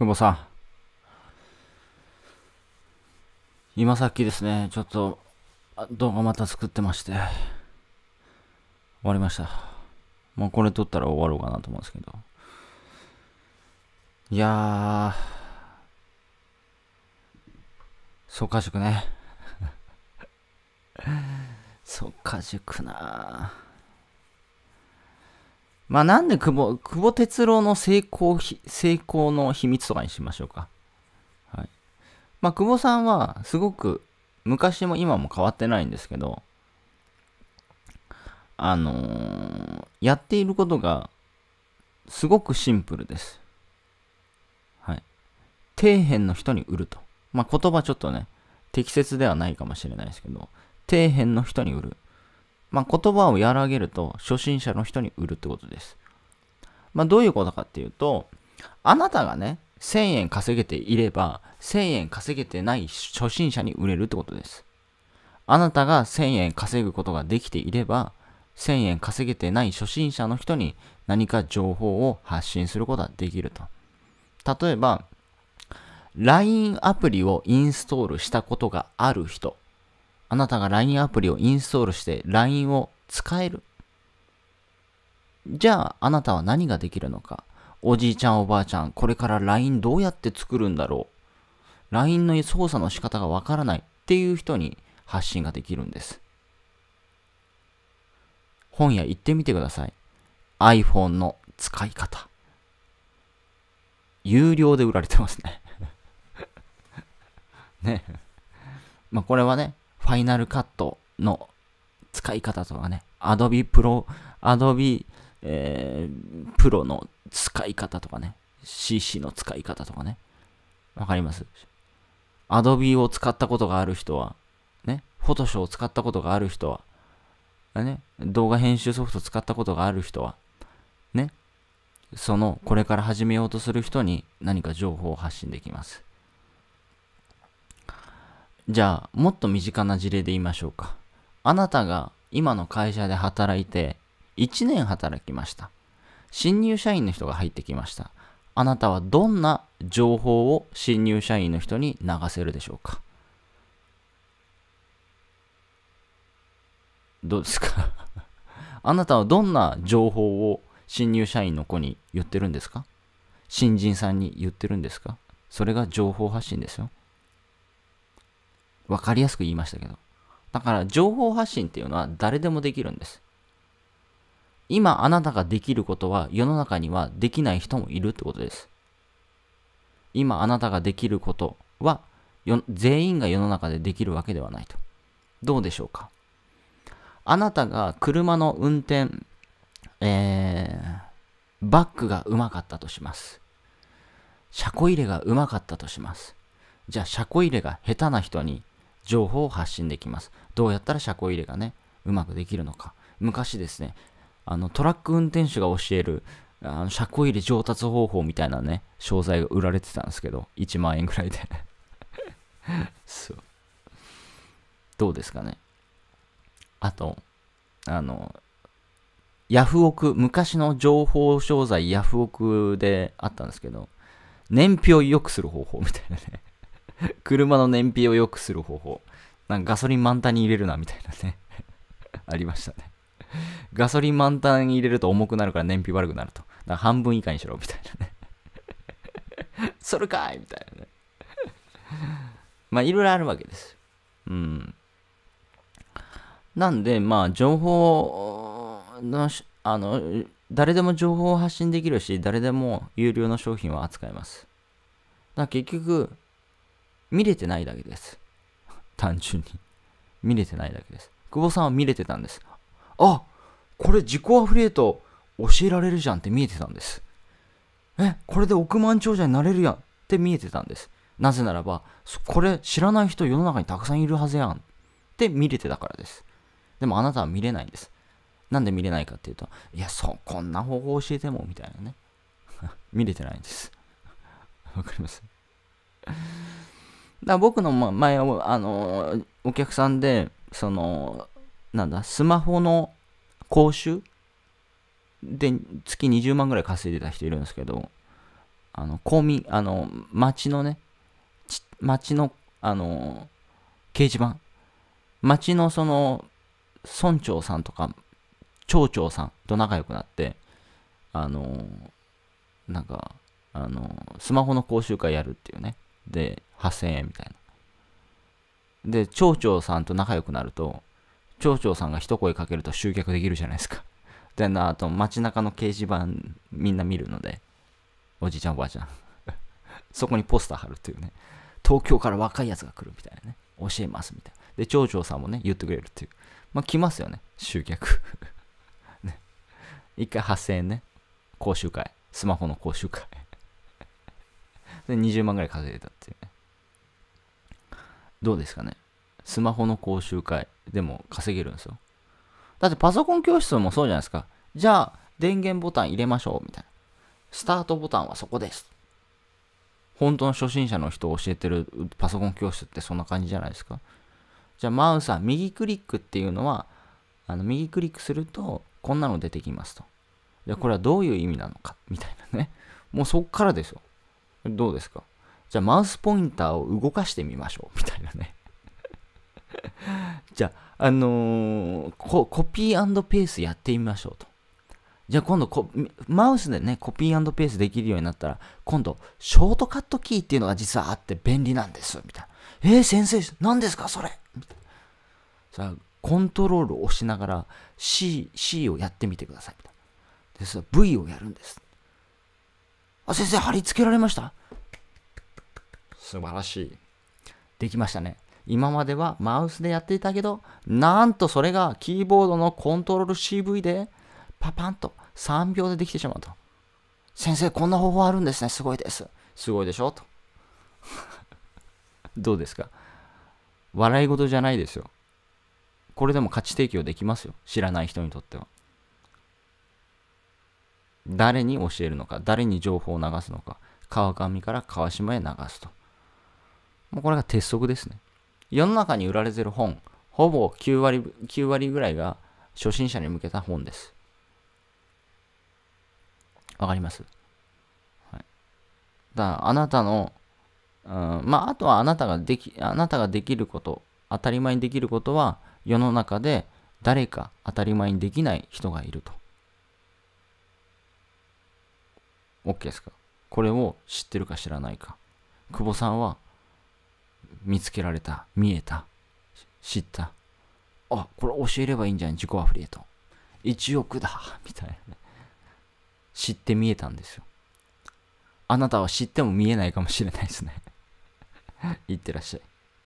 久保さん。今さっきですね、ちょっと動画また作ってまして、終わりました。もうこれ撮ったら終わろうかなと思うんですけど。いやー、そうかしくね。そっか塾なー。まあなんで久保、久保哲郎の成功、成功の秘密とかにしましょうか。はい。まあ久保さんはすごく昔も今も変わってないんですけど、あのー、やっていることがすごくシンプルです。はい。底辺の人に売ると。まあ言葉ちょっとね、適切ではないかもしれないですけど、底辺の人に売る。まあ、言葉を和らげると初心者の人に売るってことです。まあ、どういうことかっていうと、あなたがね、1000円稼げていれば、1000円稼げてない初心者に売れるってことです。あなたが1000円稼ぐことができていれば、1000円稼げてない初心者の人に何か情報を発信することができると。例えば、LINE アプリをインストールしたことがある人あなたが LINE アプリをインストールして LINE を使える。じゃあ、あなたは何ができるのか。おじいちゃんおばあちゃん、これから LINE どうやって作るんだろう。LINE の操作の仕方がわからないっていう人に発信ができるんです。本屋行ってみてください。iPhone の使い方。有料で売られてますね ね。まあこれはね、ファイナルカットの使い方とかね、Adobe Pro、Adobe、えー、プロの使い方とかね、CC の使い方とかね、わかります ?Adobe を使ったことがある人は、ね、p h o t o s h o を使ったことがある人は、ね、動画編集ソフト使ったことがある人は、ね、その、これから始めようとする人に何か情報を発信できます。じゃあ、もっと身近な事例で言いましょうか。あなたが今の会社で働いて、1年働きました。新入社員の人が入ってきました。あなたはどんな情報を新入社員の人に流せるでしょうかどうですか あなたはどんな情報を新入社員の子に言ってるんですか新人さんに言ってるんですかそれが情報発信ですよ。わかりやすく言いましたけど。だから情報発信っていうのは誰でもできるんです。今あなたができることは世の中にはできない人もいるってことです。今あなたができることは全員が世の中でできるわけではないと。どうでしょうかあなたが車の運転、えー、バックがうまかったとします。車庫入れがうまかったとします。じゃあ車庫入れが下手な人に情報を発信できます。どうやったら車庫入れがね、うまくできるのか。昔ですね、あのトラック運転手が教えるあの車庫入れ上達方法みたいなね、商材が売られてたんですけど、1万円ぐらいで そう。どうですかね。あと、あの、ヤフオク、昔の情報商材ヤフオクであったんですけど、年表良くする方法みたいなね 車の燃費を良くする方法。なんかガソリン満タンに入れるな、みたいなね ありましたね。ガソリン満タンに入れると重くなるから燃費悪くなると。か半分以下にしろ、みたいなね それかいみたいなねまあ、いろいろあるわけです。うん。なんで、まあ、情報の、あの、誰でも情報を発信できるし、誰でも有料の商品は扱えます。だ結局、見れてないだけです。単純に。見れてないだけです。久保さんは見れてたんです。あこれ自己アフリエイト教えられるじゃんって見えてたんです。え、これで億万長者になれるやんって見えてたんです。なぜならば、これ知らない人世の中にたくさんいるはずやんって見れてたからです。でもあなたは見れないんです。なんで見れないかっていうと、いや、そう、こんな方法教えてもみたいなね。見れてないんです。わかりますだ僕の前、あの、お客さんで、その、なんだ、スマホの講習で月20万ぐらい稼いでた人いるんですけど、あの、公民、あの、町のね、町の、あの、掲示板、町のその、村長さんとか、町長さんと仲良くなって、あの、なんか、あの、スマホの講習会やるっていうね。で8000円みたいな。で、町長さんと仲良くなると、町長さんが一声かけると集客できるじゃないですか。で、あと街中の掲示板みんな見るので、おじいちゃんおばあちゃん。そこにポスター貼るっていうね。東京から若いやつが来るみたいなね。教えますみたいな。で、町長さんもね、言ってくれるっていう。まあ、来ますよね。集客。ね。一回8000円ね。講習会。スマホの講習会。で、20万ぐらい稼いたっていうね。どうですかね。スマホの講習会でも稼げるんですよ。だってパソコン教室もそうじゃないですか。じゃあ、電源ボタン入れましょう、みたいな。スタートボタンはそこです。本当の初心者の人を教えてるパソコン教室ってそんな感じじゃないですか。じゃあ、マウスは右クリックっていうのは、あの右クリックすると、こんなの出てきますと。じゃあ、これはどういう意味なのか、みたいなね。もうそっからですよ。どうですかじゃあマウスポインターを動かしてみましょう。みたいなね じゃあ、あのー、コピーペースやってみましょうと。じゃあ今度マウスでね、コピーペースできるようになったら、今度、ショートカットキーっていうのが実はあって便利なんです。みたいな。えー、先生、何ですかそれみたいな。さあ、コントロールを押しながら C、C をやってみてください。みたいな。でさ、V をやるんです。あ、先生、貼り付けられました素晴らしい。できましたね。今まではマウスでやっていたけど、なんとそれがキーボードのコントロール CV でパパンと3秒でできてしまうと。先生、こんな方法あるんですね。すごいです。すごいでしょと。どうですか笑い事じゃないですよ。これでも価値提供できますよ。知らない人にとっては。誰に教えるのか、誰に情報を流すのか、川上から川島へ流すと。もうこれが鉄則ですね。世の中に売られてる本、ほぼ9割 ,9 割ぐらいが初心者に向けた本です。わかります、はい、だあなたの、うん、まあ、あとはあなたができ、あなたができること、当たり前にできることは、世の中で誰か当たり前にできない人がいると。OK ですかこれを知ってるか知らないか。久保さんは見つけられた、見えた、知った。あ、これ教えればいいんじゃない自己アフリエイト。1億だ、みたいなね。知って見えたんですよ。あなたは知っても見えないかもしれないですねい ってらっしゃい。